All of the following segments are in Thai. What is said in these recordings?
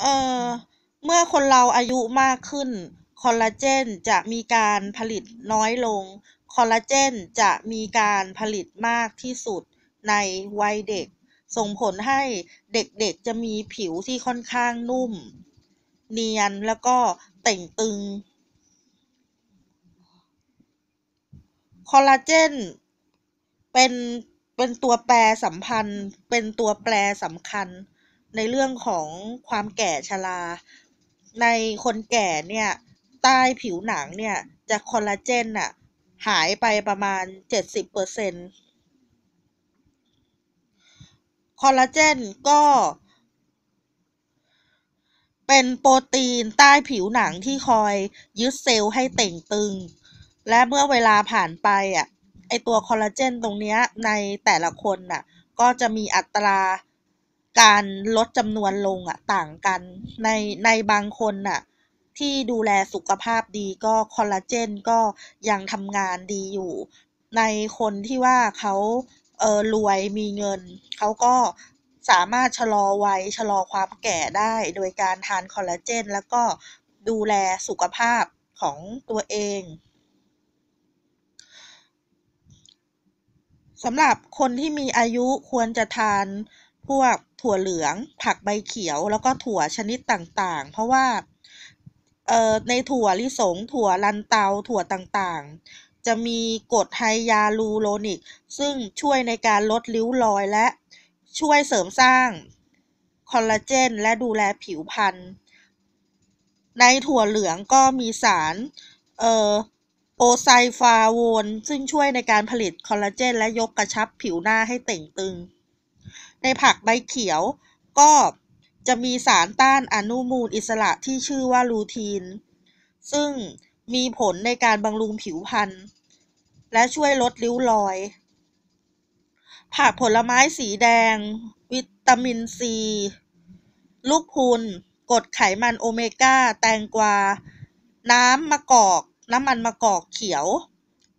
เอ่อเมื่อคนเราอายุมากขึ้น คอลลาเจนจะมีการผลิตน้อยลง คอลลาเจนจะมีการผลิตมากที่สุดในวัยเด็ก ส่งผลให้เด็กๆจะมีผิวที่ค่อนข้างนุ่ม เนียนแล้วก็เต่งตึง คอลลาเจนเป็นเป็นตัวแปรสัมพันธ์เป็นตัวแปรสำคัญในเรื่องของความแก่ชราในคนแก่เนี่ย ใต้ผิวหนังเนี่ย จะคอลลาเจนอะหายไปประมาณ 70%เปอร์เซ็นต์คอลลาเจนก็เป็นโปรตีนใต้ผิวหนังที่คอยยึดเซลล์ให้เต่งตึง และเมื่อเวลาผ่านไปอ่ะ ไอตัวคอลลาเจนตรงเนี้ยในแต่ละคนน่ะ ก็จะมีอัตราการลดจำนวนลงอะต่างกัน ในในบางคนอะที่ดูแลสุขภาพดีก็คอลลาเจนก็ยังทำงานดีอยู่ ในคนที่ว่าเขาเออรวยมีเงิน เขาก็สามารถชะลอวัยชะลอความแก่ได้โดยการทานคอลลาเจน แล้วก็ดูแลสุขภาพของตัวเองสำหรับคนที่มีอายุควรจะทานพวกถั่วเหลืองผักใบเขียว แล้วก็ถั่วชนิดต่างๆ เพราะว่าเออในถั่วลิสง ถั่วลันเตาถั่วต่างๆ จะมีกรดไฮยาลูโรนิก ซึ่งช่วยในการลดริ้วรอยและช่วยเสริมสร้างคอลลาเจนและดูแลผิวพรรณในถั่วเหลืองก็มีสารเออโอไซฟาโวน ซึ่งช่วยในการผลิตคอลลาเจน และยกกระชับผิวหน้าให้เต่งตึงในผักใบเขียวก็จะมีสารต้านอนุมูลอิสระที่ชื่อว่าลูทีน ซึ่งมีผลในการบำรุงผิวพรรณและช่วยลดริ้วรอย ผักผลไม้สีแดง วิตามินซี ลูกพุนกรดไขมันโอเมก้า แตงกวาน้ำมะกอกน้ำมันมะกอกเขียว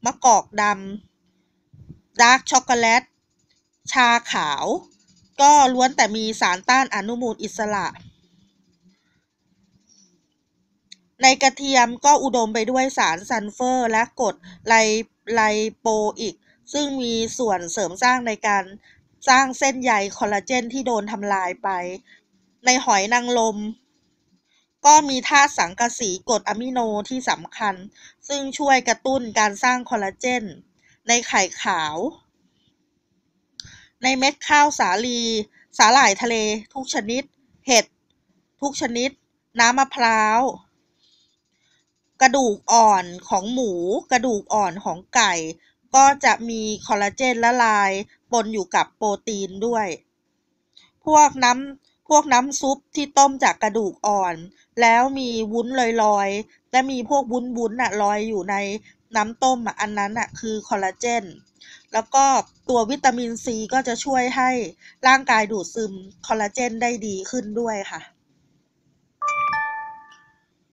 มะกอกดำดาร์กช็อกโกแลต ชาขาวก็ล้วนแต่มีสารต้านอนุมูลอิสระ ในกระเทียมก็อุดมไปด้วยสารซันเฟอร์และกรดไลไลโปอิกซึ่งมีส่วนเสริมสร้างในการสร้างเส้นใยคอลลาเจนที่โดนทำลายไป ในหอยนางรมก็มีธาตุสังกะสีกรดอะมิโนที่สำคัญ ซึ่งช่วยกระตุ้นการสร้างคอลลาเจนในไข่ขาวในเม็ดข้าวสาลีสาหร่ายทะเล ทุกชนิด เห็ดทุกชนิด น้ำมะพร้าวกระดูกอ่อนของหมูกระดูกอ่อนของไก่ ก็จะมีคอลลาเจนละลายปนอยู่กับโปรตีนด้วย พวกน้ำพวกน้ำซุปที่ต้มจากกระดูกอ่อน แล้วมีวุ้นลอยๆและมีพวกวุ้นๆน่ะลอยอยู่ใน น้ำต้มอันนั้นน่ะคือคอลลาเจนแล้วก็ตัววิตามินซีก็จะช่วยให้ร่างกายดูดซึมคอลลาเจนได้ดีขึ้นด้วยค่ะ